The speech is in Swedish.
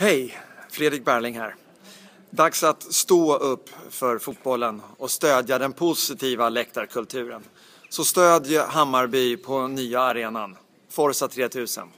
Hej! Fredrik Berling här. Dags att stå upp för fotbollen och stödja den positiva läktarkulturen. Så stödj Hammarby på nya arenan. Forza 3000.